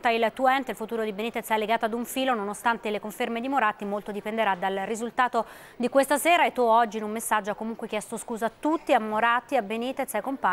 racconta il Twente, il futuro di Benitez è legato ad un filo, nonostante le conferme di Moratti, molto dipenderà dal risultato di questa sera e tu oggi in un messaggio ha comunque chiesto scusa a tutti, a Moratti, a Benitez e ai compagni.